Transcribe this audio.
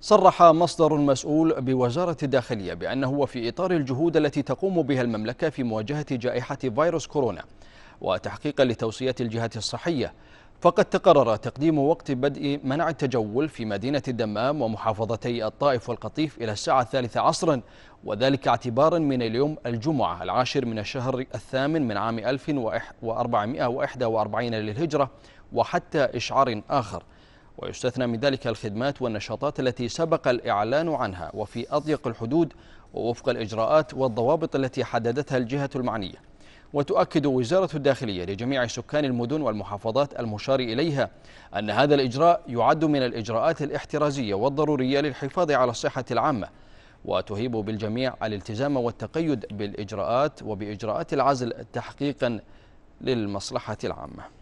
صرح مصدر مسؤول بوزارة الداخلية بأنه وفي إطار الجهود التي تقوم بها المملكة في مواجهة جائحة فيروس كورونا وتحقيقا لتوصية الجهات الصحية فقد تقرر تقديم وقت بدء منع التجول في مدينة الدمام ومحافظتي الطائف والقطيف إلى الساعة الثالثة عصرا وذلك اعتبارا من اليوم الجمعة العاشر من الشهر الثامن من عام 1441 للهجرة وحتى إشعار آخر ويستثنى من ذلك الخدمات والنشاطات التي سبق الإعلان عنها وفي أضيق الحدود ووفق الإجراءات والضوابط التي حددتها الجهة المعنية وتؤكد وزارة الداخلية لجميع سكان المدن والمحافظات المشار إليها أن هذا الإجراء يعد من الإجراءات الاحترازية والضرورية للحفاظ على الصحة العامة وتهيب بالجميع الالتزام والتقيد بالإجراءات وبإجراءات العزل تحقيقا للمصلحة العامة